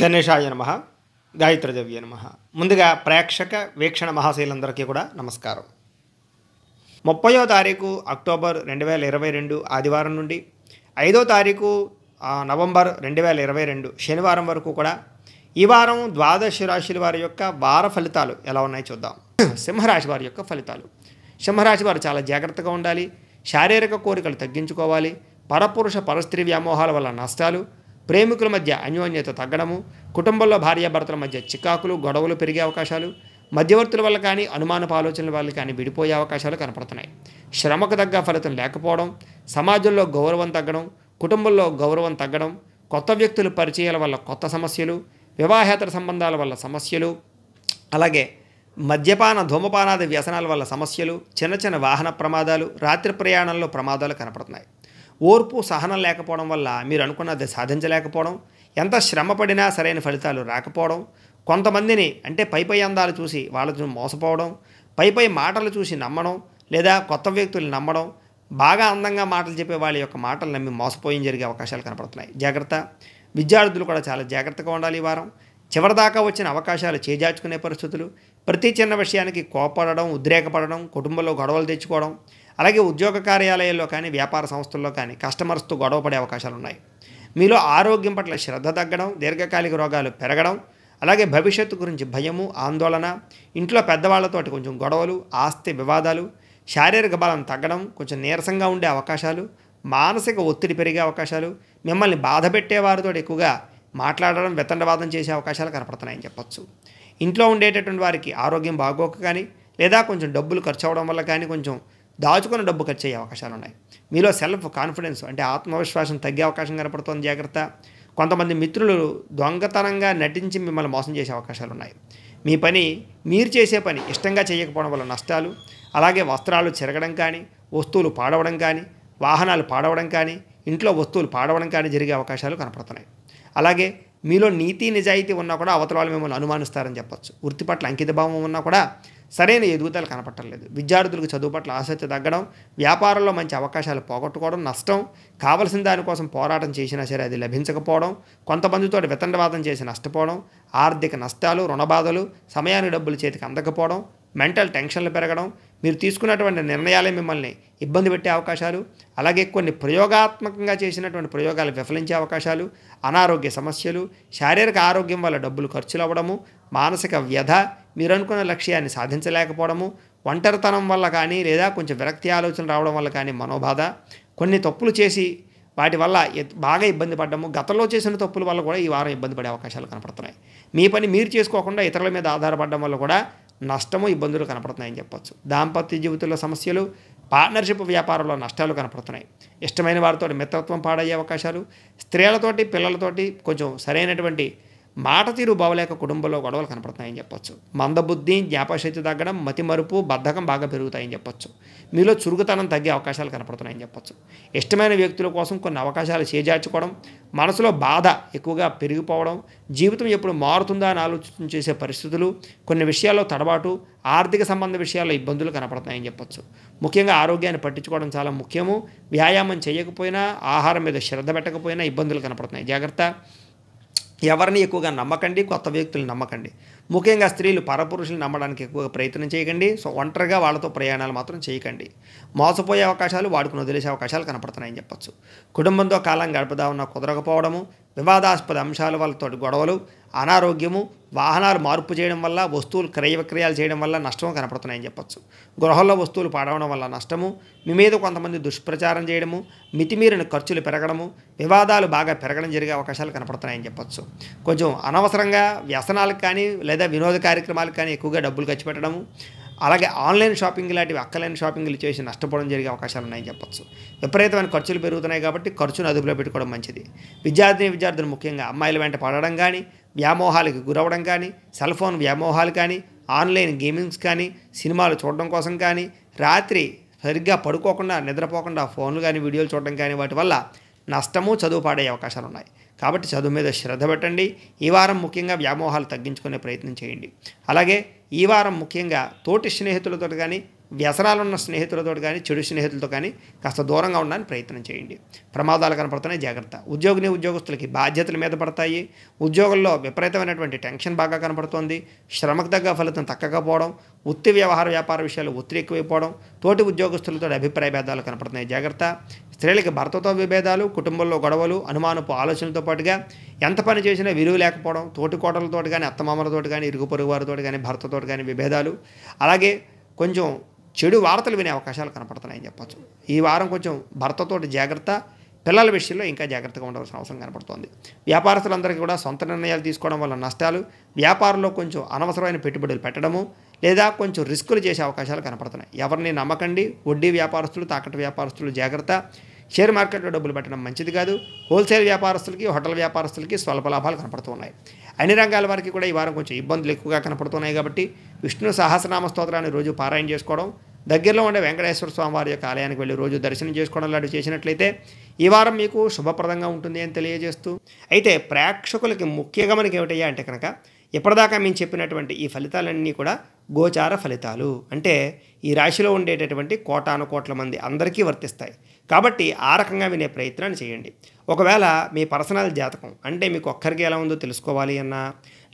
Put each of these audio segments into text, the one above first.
గణేశాయ నమ గాయత్రదేవ్య నమ ముందుగా ప్రేక్షక వీక్షణ మహాశైలందరికీ కూడా నమస్కారం ముప్పయో తారీఖు అక్టోబర్ రెండు వేల ఇరవై రెండు ఆదివారం నుండి ఐదో తారీఖు నవంబర్ రెండు వేల ఇరవై రెండు శనివారం వరకు కూడా ఈ వారం ద్వాదశ రాశుల వారి యొక్క వార ఫలితాలు ఎలా ఉన్నాయో చూద్దాం సింహరాశి వారి యొక్క ఫలితాలు సింహరాశి వారు చాలా జాగ్రత్తగా ఉండాలి శారీరక కోరికలు తగ్గించుకోవాలి పరపురుష పరస్త్రీ వ్యామోహాల వల్ల నష్టాలు ప్రేమికుల మధ్య అన్యోన్యత తగ్గడము కుటుంబంలో భార్యాభర్తల మధ్య చికాకులు గొడవలు పెరిగే అవకాశాలు మధ్యవర్తుల వల్ల కానీ అనుమానపు ఆలోచనల వల్ల కానీ విడిపోయే అవకాశాలు కనపడుతున్నాయి శ్రమకు తగ్గ ఫలితం లేకపోవడం సమాజంలో గౌరవం తగ్గడం కుటుంబంలో గౌరవం తగ్గడం కొత్త వ్యక్తుల పరిచయాల వల్ల కొత్త సమస్యలు వివాహేతర సంబంధాల వల్ల సమస్యలు అలాగే మద్యపాన ధూమపానాది వ్యసనాల వల్ల సమస్యలు చిన్న చిన్న వాహన ప్రమాదాలు రాత్రి ప్రయాణంలో ప్రమాదాలు కనపడుతున్నాయి ఓర్పు సహనం లేకపోవడం వల్ల మీరు అనుకున్నది సాధించలేకపోవడం ఎంత శ్రమ పడినా సరైన ఫలితాలు రాకపోవడం కొంతమందిని అంటే పైపై అందాలు చూసి వాళ్ళతో మోసపోవడం పైపై మాటలు చూసి నమ్మడం లేదా కొత్త వ్యక్తులు నమ్మడం బాగా అందంగా మాటలు చెప్పే వాళ్ళ యొక్క మాటలు నమ్మి మోసపోయిన జరిగే అవకాశాలు కనపడుతున్నాయి జాగ్రత్త విద్యార్థులు కూడా చాలా జాగ్రత్తగా ఉండాలి ఈ వారం చివరిదాకా వచ్చిన అవకాశాలు చేజార్చుకునే పరిస్థితులు ప్రతి చిన్న విషయానికి కోపడడం ఉద్రేకపడడం కుటుంబంలో గొడవలు తెచ్చుకోవడం అలాగే ఉద్యోగ కార్యాలయాల్లో కానీ వ్యాపార సంస్థల్లో కానీ కస్టమర్స్తో గొడవ పడే అవకాశాలు ఉన్నాయి మీలో ఆరోగ్యం పట్ల శ్రద్ధ తగ్గడం దీర్ఘకాలిక రోగాలు పెరగడం అలాగే భవిష్యత్తు గురించి భయము ఆందోళన ఇంట్లో పెద్దవాళ్లతోటి కొంచెం గొడవలు ఆస్తి వివాదాలు శారీరక బలం తగ్గడం కొంచెం నీరసంగా ఉండే అవకాశాలు మానసిక ఒత్తిడి పెరిగే అవకాశాలు మిమ్మల్ని బాధ పెట్టేవారితో వారితో ఎక్కువగా మాట్లాడడం వితండవాదం చేసే అవకాశాలు కనపడుతున్నాయని చెప్పచ్చు ఇంట్లో ఉండేటటువంటి వారికి ఆరోగ్యం బాగోక కానీ లేదా కొంచెం డబ్బులు ఖర్చు అవడం వల్ల కానీ కొంచెం దాచుకున్న డబ్బు ఖర్చు అయ్యే అవకాశాలు ఉన్నాయి మీలో సెల్ఫ్ కాన్ఫిడెన్స్ అంటే ఆత్మవిశ్వాసం తగ్గే అవకాశం కనపడుతోంది జాగ్రత్త కొంతమంది మిత్రులు దొంగతనంగా నటించి మిమ్మల్ని మోసం చేసే అవకాశాలు ఉన్నాయి మీ పని మీరు చేసే పని ఇష్టంగా చేయకపోవడం వల్ల నష్టాలు అలాగే వస్త్రాలు చెరగడం కానీ వస్తువులు పాడవడం కానీ వాహనాలు పాడవడం కానీ ఇంట్లో వస్తువులు పాడవడం కానీ జరిగే అవకాశాలు కనపడుతున్నాయి అలాగే మీలో నీతి నిజాయితీ ఉన్నా కూడా అవతల వాళ్ళు మిమ్మల్ని అనుమానిస్తారని చెప్పచ్చు వృత్తి పట్ల అంకితభావం ఉన్నా కూడా సరైన ఎదుగుదల కనపట్టలేదు విద్యార్థులకు చదువు పట్ల ఆసక్తి తగ్గడం వ్యాపారంలో మంచి అవకాశాలు పోగొట్టుకోవడం నష్టం కావలసిన దానికోసం పోరాటం చేసినా సరే అది లభించకపోవడం కొంతమందితో వితండవాదం చేసి నష్టపోవడం ఆర్థిక నష్టాలు రుణబాధలు సమయాన్ని డబ్బులు చేతికి అందకపోవడం మెంటల్ టెన్షన్లు పెరగడం మీరు తీసుకున్నటువంటి నిర్ణయాలే మిమ్మల్ని ఇబ్బంది పెట్టే అవకాశాలు అలాగే కొన్ని ప్రయోగాత్మకంగా చేసినటువంటి ప్రయోగాలు విఫలించే అవకాశాలు అనారోగ్య సమస్యలు శారీరక ఆరోగ్యం వల్ల డబ్బులు ఖర్చులు అవ్వడము మానసిక వ్యధ మీరు అనుకున్న లక్ష్యాన్ని సాధించలేకపోవడము ఒంటరితనం వల్ల కానీ లేదా కొంచెం విరక్తి ఆలోచన రావడం వల్ల కానీ మనోబాధ కొన్ని తప్పులు చేసి వాటి వల్ల బాగా ఇబ్బంది పడ్డము గతంలో చేసిన తప్పుల వల్ల కూడా ఈ వారం ఇబ్బంది పడే అవకాశాలు కనపడుతున్నాయి మీ పని మీరు చేసుకోకుండా ఇతరుల మీద ఆధారపడడం వల్ల కూడా నష్టము ఇబ్బందులు కనపడుతున్నాయని చెప్పొచ్చు దాంపత్య జీవితంలో సమస్యలు పార్ట్నర్షిప్ వ్యాపారంలో నష్టాలు కనపడుతున్నాయి ఇష్టమైన వారితో మిత్రత్వం పాడయ్యే అవకాశాలు స్త్రీలతోటి పిల్లలతోటి కొంచెం సరైనటువంటి మాట తీరు బాగలేక కుటుంబంలో గొడవలు కనపడతాయని చెప్పొచ్చు మందబుద్ధి జ్ఞాపశక్తి తగ్గడం మతిమరుపు బద్ధకం బాగా పెరుగుతాయని చెప్పొచ్చు మీలో చురుకుతనం తగ్గే అవకాశాలు కనపడుతున్నాయని చెప్పొచ్చు ఇష్టమైన వ్యక్తుల కోసం కొన్ని అవకాశాలు చేజార్చుకోవడం మనసులో బాధ ఎక్కువగా పెరిగిపోవడం జీవితం ఎప్పుడు మారుతుందా అని ఆలోచన చేసే పరిస్థితులు కొన్ని విషయాల్లో తడబాటు ఆర్థిక సంబంధ విషయాల్లో ఇబ్బందులు కనపడుతున్నాయని చెప్పొచ్చు ముఖ్యంగా ఆరోగ్యాన్ని పట్టించుకోవడం చాలా ముఖ్యము వ్యాయామం చేయకపోయినా ఆహారం మీద శ్రద్ధ పెట్టకపోయినా ఇబ్బందులు కనపడుతున్నాయి జాగ్రత్త ఎవరిని ఎక్కువగా నమ్మకండి కొత్త వ్యక్తులు నమ్మకండి ముఖ్యంగా స్త్రీలు పరపురుషులు నమ్మడానికి ఎక్కువగా ప్రయత్నం చేయకండి సో ఒంటరిగా వాళ్ళతో ప్రయాణాలు మాత్రం చేయకండి మోసపోయే అవకాశాలు వాడుకుని వదిలేసే అవకాశాలు కనపడుతున్నాయని చెప్పొచ్చు కుటుంబంతో కాలం ఉన్న కుదరకపోవడము వివాదాస్పద అంశాల వల్లతో గొడవలు అనారోగ్యము వాహనాలు మార్పు చేయడం వల్ల వస్తువులు క్రయ విక్రయాలు చేయడం వల్ల నష్టం కనపడుతున్నాయని చెప్పచ్చు గృహంలో వస్తువులు పాడవడం వల్ల నష్టము మీ మీద కొంతమంది దుష్ప్రచారం చేయడము మితిమీరిన ఖర్చులు పెరగడము వివాదాలు బాగా పెరగడం జరిగే అవకాశాలు కనపడుతున్నాయని చెప్పచ్చు కొంచెం అనవసరంగా వ్యసనాలకు కానీ లేదా వినోద కార్యక్రమాలకు కానీ ఎక్కువగా డబ్బులు ఖర్చు పెట్టడము అలాగే ఆన్లైన్ షాపింగ్ లాంటివి అక్కలైన షాపింగ్లు చేసి నష్టపోవడం జరిగే అవకాశాలు ఉన్నాయని చెప్పొచ్చు విపరీతమైన ఖర్చులు పెరుగుతున్నాయి కాబట్టి ఖర్చును అదుపులో పెట్టుకోవడం మంచిది విద్యార్థిని విద్యార్థులు ముఖ్యంగా అమ్మాయిల వెంట పడడం కానీ వ్యామోహాలకు గురవడం కానీ సెల్ ఫోన్ వ్యామోహాలు కానీ ఆన్లైన్ గేమింగ్స్ కానీ సినిమాలు చూడడం కోసం కానీ రాత్రి సరిగ్గా పడుకోకుండా నిద్రపోకుండా ఫోన్లు కానీ వీడియోలు చూడడం కానీ వాటి వల్ల నష్టము చదువు పాడే అవకాశాలు ఉన్నాయి కాబట్టి చదువు మీద శ్రద్ధ పెట్టండి ఈ వారం ముఖ్యంగా వ్యామోహాలు తగ్గించుకునే ప్రయత్నం చేయండి అలాగే ఈ వారం ముఖ్యంగా తోటి స్నేహితులతో కానీ వ్యసనాలున్న స్నేహితులతో కానీ చెడు స్నేహితులతో కానీ కాస్త దూరంగా ఉండడానికి ప్రయత్నం చేయండి ప్రమాదాలు కనపడుతున్నాయి జాగ్రత్త ఉద్యోగిని ఉద్యోగస్తులకి బాధ్యతల మీద పడతాయి ఉద్యోగంలో విపరీతమైనటువంటి టెన్షన్ బాగా కనపడుతోంది శ్రమకు తగ్గ ఫలితం తక్కకపోవడం ఉత్తి వ్యవహార వ్యాపార విషయాలు ఒత్తిడి ఎక్కువైపోవడం తోటి ఉద్యోగస్తులతో అభిప్రాయ భేదాలు కనపడుతున్నాయి జాగ్రత్త స్త్రీలకి భర్తతో విభేదాలు కుటుంబంలో గొడవలు అనుమానపు ఆలోచనలతో పాటుగా ఎంత పని చేసినా విలువ లేకపోవడం తోటికోటలతో కానీ అత్తమామలతో కానీ ఇరుగు పొరుగు వారితో కానీ భర్తతో కానీ విభేదాలు అలాగే కొంచెం చెడు వార్తలు వినే అవకాశాలు కనపడుతున్నాయని చెప్పచ్చు ఈ వారం కొంచెం భర్తతోటి జాగ్రత్త పిల్లల విషయంలో ఇంకా జాగ్రత్తగా ఉండవలసిన అవసరం కనపడుతోంది వ్యాపారస్తులందరికీ కూడా సొంత నిర్ణయాలు తీసుకోవడం వల్ల నష్టాలు వ్యాపారంలో కొంచెం అనవసరమైన పెట్టుబడులు పెట్టడము లేదా కొంచెం రిస్కులు చేసే అవకాశాలు కనపడుతున్నాయి ఎవరిని నమ్మకండి వడ్డీ వ్యాపారస్తులు తాకట్టు వ్యాపారస్తులు జాగ్రత్త షేర్ మార్కెట్లో డబ్బులు పెట్టడం మంచిది కాదు హోల్సేల్ వ్యాపారస్తులకి హోటల్ వ్యాపారస్తులకి స్వల్ప లాభాలు కనపడుతున్నాయి అన్ని రంగాల వారికి కూడా ఈ వారం కొంచెం ఇబ్బందులు ఎక్కువగా కనపడుతున్నాయి కాబట్టి విష్ణు సహస్రనామ స్తోత్రాన్ని రోజు పారాయణ చేసుకోవడం దగ్గరలో ఉండే వెంకటేశ్వర స్వామి వారి యొక్క ఆలయానికి వెళ్ళి రోజు దర్శనం చేసుకోవడం లాంటివి చేసినట్లయితే ఈ వారం మీకు శుభప్రదంగా ఉంటుంది అని తెలియజేస్తూ అయితే ప్రేక్షకులకి ముఖ్యంగా మనకి ఏమిటయ్యా అంటే కనుక ఇప్పటిదాకా మేము చెప్పినటువంటి ఈ ఫలితాలన్నీ కూడా గోచార ఫలితాలు అంటే ఈ రాశిలో ఉండేటటువంటి కోటాను కోట్ల మంది అందరికీ వర్తిస్తాయి కాబట్టి ఆ రకంగా వినే ప్రయత్నాన్ని చేయండి ఒకవేళ మీ పర్సనల్ జాతకం అంటే మీకు ఒక్కరికి ఎలా ఉందో తెలుసుకోవాలి అన్నా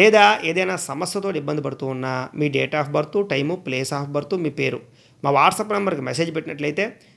లేదా ఏదైనా సమస్యతో ఇబ్బంది పడుతూ ఉన్నా మీ date of birth time place of birth మీ పేరు మా వాట్సాప్ నెంబర్కి మెసేజ్ పెట్టినట్లయితే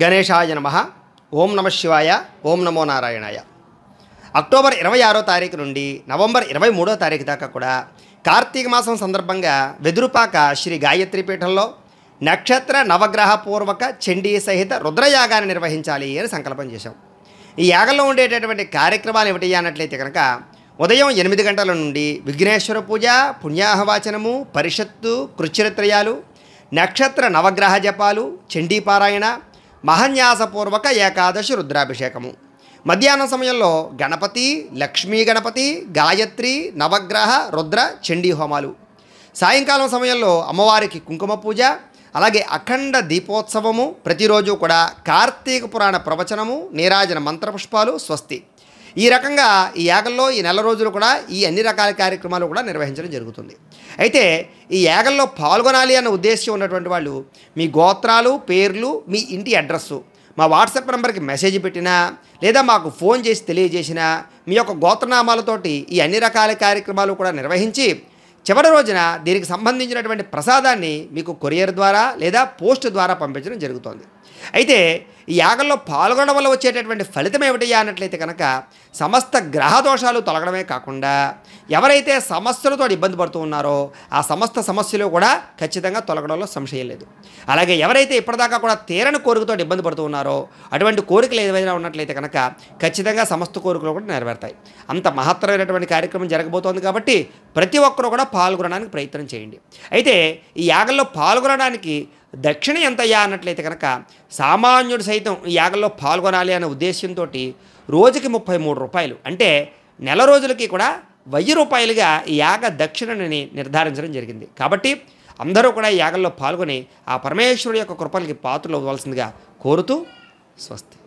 గణేశాయ నమ ఓం నమ శివాయ ఓం నమో నారాయణాయ అక్టోబర్ ఇరవై ఆరో తారీఖు నుండి నవంబర్ ఇరవై మూడో తారీఖు దాకా కూడా కార్తీక మాసం సందర్భంగా వెదురుపాక శ్రీ గాయత్రి పీఠంలో నక్షత్ర నవగ్రహ పూర్వక చండీ సహిత రుద్రయాగాన్ని నిర్వహించాలి అని సంకల్పం చేశాం ఈ యాగంలో ఉండేటటువంటి కార్యక్రమాలు ఏమిటి అన్నట్లయితే కనుక ఉదయం ఎనిమిది గంటల నుండి విఘ్నేశ్వర పూజ పుణ్యాహవాచనము పరిషత్తు కృచ్చరిత్రయాలు నక్షత్ర నవగ్రహ జపాలు చండీపారాయణ మహన్యాసపూర్వక ఏకాదశి రుద్రాభిషేకము మధ్యాహ్నం సమయంలో గణపతి లక్ష్మీ గణపతి గాయత్రి నవగ్రహ రుద్ర చండీ హోమాలు సాయంకాలం సమయంలో అమ్మవారికి కుంకుమ పూజ అలాగే అఖండ దీపోత్సవము ప్రతిరోజు కూడా కార్తీక పురాణ ప్రవచనము నీరాజన మంత్రపుష్పాలు స్వస్తి ఈ రకంగా ఈ యాగల్లో ఈ నెల రోజులు కూడా ఈ అన్ని రకాల కార్యక్రమాలు కూడా నిర్వహించడం జరుగుతుంది అయితే ఈ యాగంలో పాల్గొనాలి అన్న ఉద్దేశం ఉన్నటువంటి వాళ్ళు మీ గోత్రాలు పేర్లు మీ ఇంటి అడ్రస్సు మా వాట్సాప్ నెంబర్కి మెసేజ్ పెట్టినా లేదా మాకు ఫోన్ చేసి తెలియజేసినా మీ యొక్క గోత్రనామాలతోటి ఈ అన్ని రకాల కార్యక్రమాలు కూడా నిర్వహించి చివరి రోజున దీనికి సంబంధించినటువంటి ప్రసాదాన్ని మీకు కొరియర్ ద్వారా లేదా పోస్ట్ ద్వారా పంపించడం జరుగుతోంది అయితే ఈ యాగంలో పాల్గొనడం వల్ల వచ్చేటటువంటి ఫలితం ఏమిటయ్యా అన్నట్లయితే కనుక సమస్త గ్రహదోషాలు తొలగడమే కాకుండా ఎవరైతే సమస్యలతో ఇబ్బంది పడుతూ ఉన్నారో ఆ సమస్త సమస్యలు కూడా ఖచ్చితంగా తొలగడంలో సంశయం లేదు అలాగే ఎవరైతే ఇప్పటిదాకా కూడా తీరని కోరికతో ఇబ్బంది పడుతూ ఉన్నారో అటువంటి కోరికలు ఏదైనా ఉన్నట్లయితే కనుక ఖచ్చితంగా సమస్త కోరికలు కూడా నెరవేరుతాయి అంత మహత్తరమైనటువంటి కార్యక్రమం జరగబోతోంది కాబట్టి ప్రతి ఒక్కరూ కూడా పాల్గొనడానికి ప్రయత్నం చేయండి అయితే ఈ యాగంలో పాల్గొనడానికి దక్షిణ ఎంతయ్యా అన్నట్లయితే కనుక సామాన్యుడు సైతం ఈ యాగంలో పాల్గొనాలి అనే ఉద్దేశంతో రోజుకి ముప్పై మూడు రూపాయలు అంటే నెల రోజులకి కూడా వెయ్యి రూపాయలుగా ఈ యాగ దక్షిణని నిర్ధారించడం జరిగింది కాబట్టి అందరూ కూడా ఈ యాగంలో పాల్గొని ఆ పరమేశ్వరుడు యొక్క కృపలకి పాత్రలు అవ్వాల్సిందిగా కోరుతూ స్వస్తి